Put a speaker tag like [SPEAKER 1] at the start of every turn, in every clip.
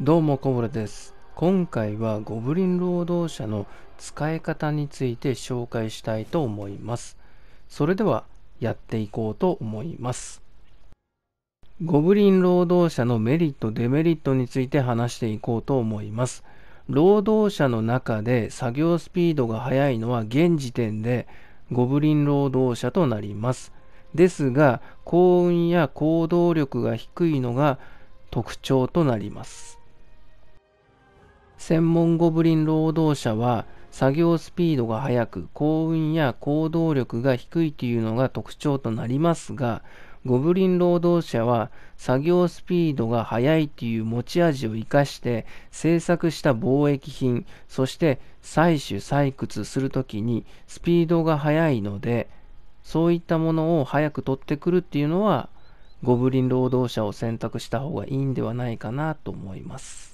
[SPEAKER 1] どうもブラです今回はゴブリン労働者の使い方について紹介したいと思いますそれではやっていこうと思いますゴブリン労働者のメリットデメリットについて話していこうと思います労働者の中で作業スピードが速いのは現時点でゴブリン労働者となりますですが幸運や行動力が低いのが特徴となります専門ゴブリン労働者は作業スピードが速く幸運や行動力が低いというのが特徴となりますがゴブリン労働者は作業スピードが速いという持ち味を活かして制作した貿易品そして採取採掘するときにスピードが速いのでそういったものを早く取ってくるっていうのはゴブリン労働者を選択した方がいいんではないかなと思います。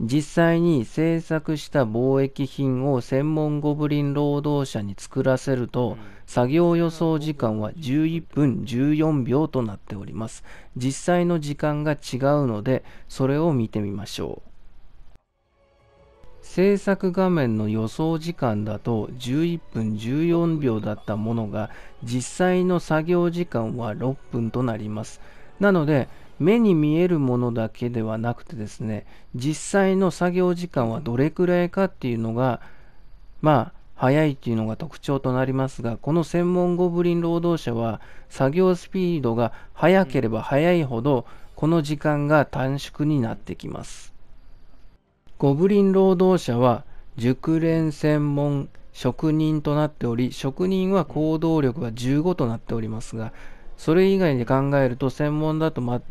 [SPEAKER 1] 実際に制作した貿易品を専門ゴブリン労働者に作らせると、作業予想時間は11分14秒となっております。実際の時間が違うので、それを見てみましょう。制作画面の予想時間だと11分14秒だったものが実際の作業時間は6分となりますなので目に見えるものだけではなくてですね、実際の作業時間はどれくらいかっていうのが、まあ、早いっていうのが特徴となりますが、この専門ゴブリン労働者は、作業スピードが速ければ速いほど、この時間が短縮になってきます。ゴブリン労働者は、熟練専門職人となっており、職人は行動力が15となっておりますが、それ以外で考えると専門だと、ま、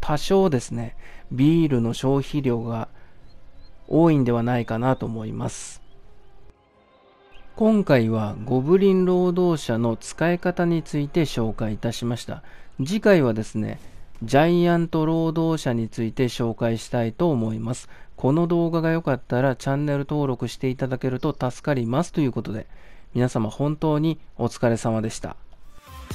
[SPEAKER 1] 多少ですね、ビールの消費量が多いんではないかなと思います。今回はゴブリン労働者の使い方について紹介いたしました。次回はですね、ジャイアント労働者について紹介したいと思います。この動画が良かったらチャンネル登録していただけると助かりますということで、皆様本当にお疲れ様でした。